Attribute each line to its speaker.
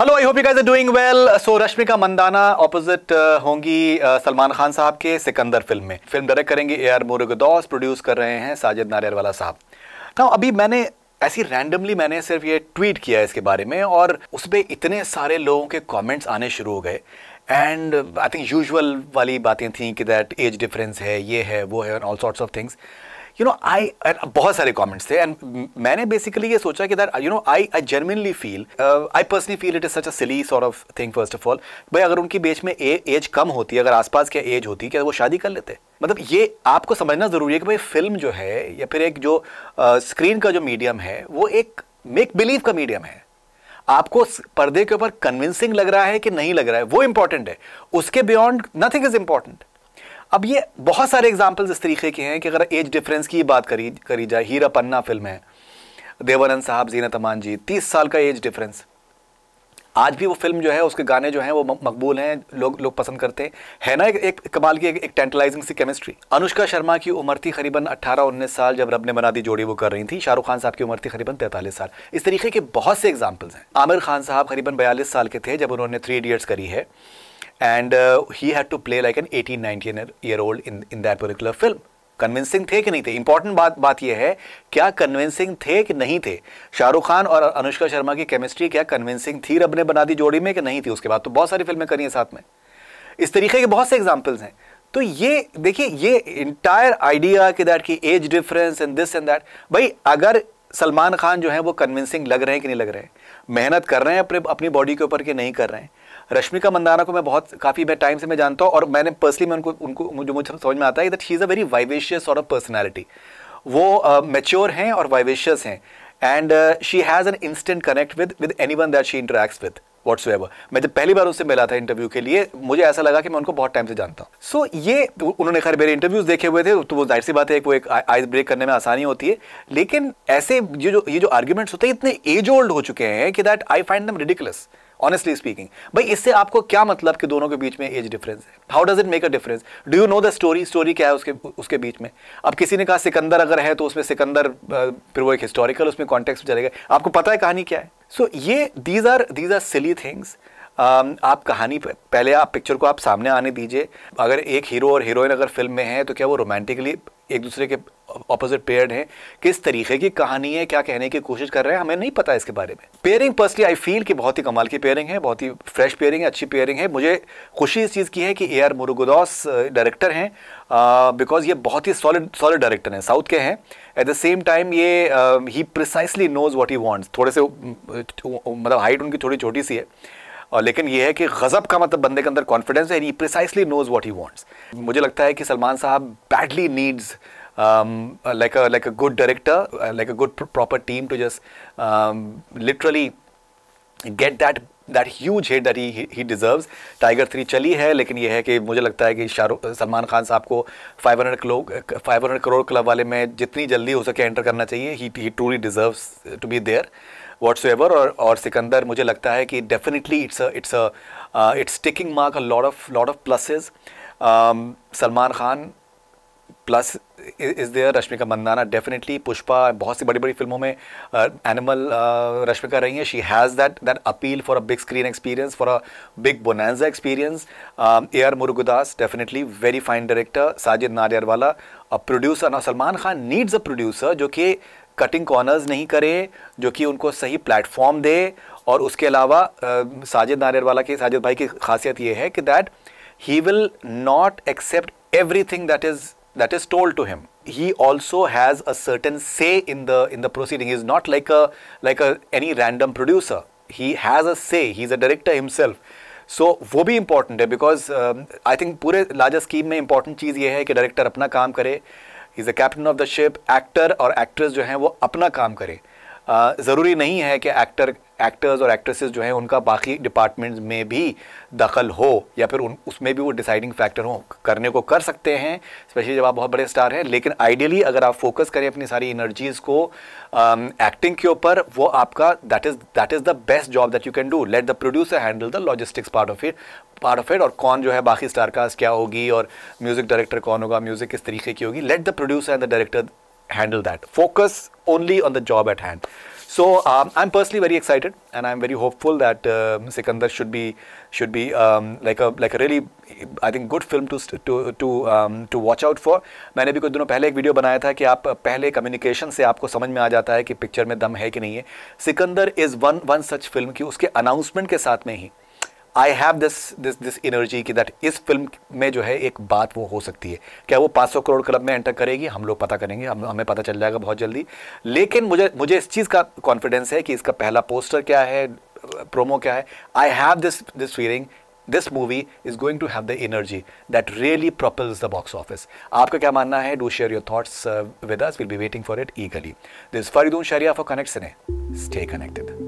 Speaker 1: Hello I hope you guys are doing well so Rashmika Mandanna opposite होंगी uh, Salman Khan साहब के Sikandar film में फिल्म डायरेक्ट करेंगे ए आर मुरुगदौस प्रोड्यूस कर रहे हैं साजिद वाला साहब ना अभी मैंने ऐसी रैंडमली मैंने सिर्फ ये ट्वीट किया इसके बारे में और उस पर इतने सारे लोगों के कॉमेंट्स आने शुरू हो गए एंड आई थिंक यूजल वाली बातें थी कि दैट एज डिफरेंस है ये है वो है all sorts of things you know I बहुत सारे कॉमेंट्स थे एंड मैंने बेसिकली ये सोचा कि that you know I I genuinely feel I personally feel it is such a silly sort of thing first of all भाई अगर उनकी बेच में ए, एज कम होती है अगर आसपास क्या एज होती क्या वो शादी कर लेते मतलब ये आपको समझना ज़रूरी है कि भाई फिल्म जो है या फिर एक जो स्क्रीन uh, का जो मीडियम है वो एक मेक बिलीव का मीडियम है आपको पर्दे के ऊपर कन्विंसिंग लग रहा है कि नहीं लग रहा है वो इंपॉर्टेंट है उसके बियॉन्ड नथिंग इज इंपॉर्टेंट अब ये बहुत सारे एग्जाम्पल्स इस तरीके के हैं कि अगर एज डिफरेंस की बात करी करी जाए हीरा पन्ना फिल्म है देवानंद साहब जीना तमान जी तीस साल का एज डिफरेंस आज भी वो फिल्म जो है उसके गाने जो हैं वो मकबूल हैं लोग लोग पसंद करते हैं है ना एक, एक कमाल की एक, एक टेंटलाइजिंग सी केमिस्ट्री अनुष्का शर्मा की उम्र थी करीबन 18 उन्नीस साल जब रब ने बना दी जोड़ी वो कर रही थी शाहरुख खान साहब की उम्र थी करीबन तैंतालीस साल इस तरीके के बहुत से एग्जाम्पल्स हैं आमिर खान साहब करीबन बयालीस साल के थे जब उन्होंने थ्री इडियट्स करी है and he had to play like an eighteen nineteen year old in in that particular film convincing थे कि नहीं थे इंपॉर्टेंट बात बात यह है क्या कन्विंसिंग थे कि नहीं थे शाहरुख खान और अनुष्का शर्मा की केमिस्ट्री क्या कन्विंसिंग थी रब ने बना दी जोड़ी में कि नहीं थी उसके बाद तो बहुत सारी फिल्में करी हैं साथ में इस तरीके के बहुत से एग्जाम्पल्स हैं तो ये देखिए ये इंटायर आइडिया कि दैट की age difference and this and that भाई अगर सलमान खान जो है वो कन्विंसिंग लग रहे हैं कि नहीं लग रहे हैं मेहनत कर रहे हैं अपने अपनी बॉडी के ऊपर कि नहीं कर रहे हैं रश्मिका मंदाना को मैं बहुत काफ़ी मैं टाइम से मैं जानता हूँ और मैंने पर्सनली मैं उनको उनको मुझे मुझे समझ में आता है that she is a very vivacious और अ पर्सनैलिटी वो मेच्योर uh, हैं और वाइवेशियस हैं and she has an instant connect with with anyone that she interacts with what's मैं जब पहली बार उससे मिला था इंटरव्यू के लिए मुझे ऐसा लगा कि मैं उनको बहुत टाइम से जानता हूँ सो so, ये उन्होंने खैर मेरे इंटरव्यूज़ देखे हुए थे तो वो जाहिर सी बात है वो एक आइस ब्रेक करने में आसानी होती है लेकिन ऐसे ये जो ये जो आर्ग्यूमेंट्स होते हैं इतने एज ओल्ड हो चुके हैं कि that I find them ridiculous honestly speaking भाई इससे आपको क्या मतलब कि दोनों के बीच में एज डिफरेंस है how does it make a difference do you know the story story क्या है उसके उसके बीच में अब किसी ने कहा सिकंदर अगर है तो उसमें सिकंदर फिर वो एक हिस्टोरिकल उसमें कॉन्टेक्स्ट में चलेगा आपको पता है कहानी क्या है सो so, ये these are these are silly things आप कहानी पर पहले आप पिक्चर को आप सामने आने दीजिए अगर एक हीरो और हीरोइन अगर फिल्म में है तो क्या वो रोमांटिकली एक दूसरे के ऑपोजिट पेयर्ड हैं किस तरीके की कहानी है क्या कहने की कोशिश कर रहे हैं हमें नहीं पता इसके बारे में पेयरिंग पर्सनली आई फील कि बहुत ही कमाल की पेयरिंग है बहुत ही फ्रेश पेयरिंग है अच्छी पेयरिंग है मुझे खुशी इस चीज़ की है कि ए आर मुरुगुदौस डायरेक्टर हैं बिकॉज uh, ये बहुत ही सॉलिड सॉलिड डायरेक्टर हैं साउथ के हैं एट द सेम टाइम ये ही precisely knows what he wants थोड़े से um, मतलब हाइट उनकी थोड़ी छोटी सी है और लेकिन ये है कि गज़ब का मतलब बंदे के अंदर कॉन्फिडेंस है and he precisely knows what he wants मुझे लगता है कि सलमान साहब badly needs um, like a like a good director, uh, like a good pr proper team to just um, literally get that that huge hit that he deserves tiger three चली है लेकिन ये है कि मुझे लगता है कि शाहरुख uh, सलमान खान साहब को 500 किलो 500 करोड़ क्लब वाले में जितनी जल्दी हो सके एंटर करना चाहिए he he truly deserves to be there whatsoever और और सिकंदर मुझे लगता है कि definitely it's it's it's ticking mark a lot of lot of pluses Salman Khan plus is there Rashmika Mandanna definitely Pushpa बहुत सी बड़ी बड़ी फिल्मों में एनिमल uh, रश्मिका uh, रही हैं she has that that appeal for a big screen experience for a big bonanza experience A R Murugadoss definitely very fine director Sajid वाला a producer ना Salman Khan needs a producer जो कि कटिंग कॉर्नर्स नहीं करे जो कि उनको सही प्लेटफॉर्म दे और उसके अलावा uh, साजिद वाला के साजिद भाई की खासियत ये है कि that he will not accept everything that is that is told to him he also has a certain say in the in the proceeding He is not like a like a any random producer he has a say He is a director himself so so, वो भी important है because I think पूरे larger scheme में important चीज़ ये है कि director अपना काम करे is the captain of the ship actor और एक्ट्रेस जो हैं वो अपना काम करें uh, ज़रूरी नहीं है कि एक्टर एक्टर्स और एक्ट्रेसेस जो हैं उनका बाकी डिपार्टमेंट्स में भी दखल हो या फिर उन उसमें भी वो डिसाइडिंग फैक्टर हो करने को कर सकते हैं स्पेशली जब आप बहुत बड़े स्टार हैं लेकिन आइडियली अगर आप फोकस करें अपनी सारी एनर्जीज़ को एक्टिंग um, के ऊपर वो आपका that is that is the best job that you can do let the producer handle the logistics part of it part of it और कौन जो है बाकी स्टार कास्ट क्या होगी और म्यूज़िक डायरेक्टर कौन होगा म्यूज़िक किस तरीके की होगी let the producer and the director handle that focus only on the job at hand So um, I'm personally very excited, and I'm very hopeful that uh, Sikandar should be should be um, like a like a really I think good film to to to um, to watch out for. maine bhi kuch dino pehle ek video banaya tha ki aap pehle communication se aapko samajh mein aa jata hai ki picture mein dam hai ki nahi hai Sikandar is one one such film ki uske announcement ke sath mein hi I have this this this energy कि that इस film में जो है एक बात वो हो सकती है क्या वो सौ करोड़ क्लब में एंटर करेगी हम लोग पता करेंगे हम हमें पता चल जाएगा बहुत जल्दी लेकिन मुझे मुझे इस चीज़ का कॉन्फिडेंस है कि इसका पहला पोस्टर क्या है प्रोमो क्या है I have this this feeling this movie is going to have the energy that really propels the box office आपका क्या मानना है do share your thoughts with us will be waiting for it eagerly this Faridoon Shahryar for connect stay connected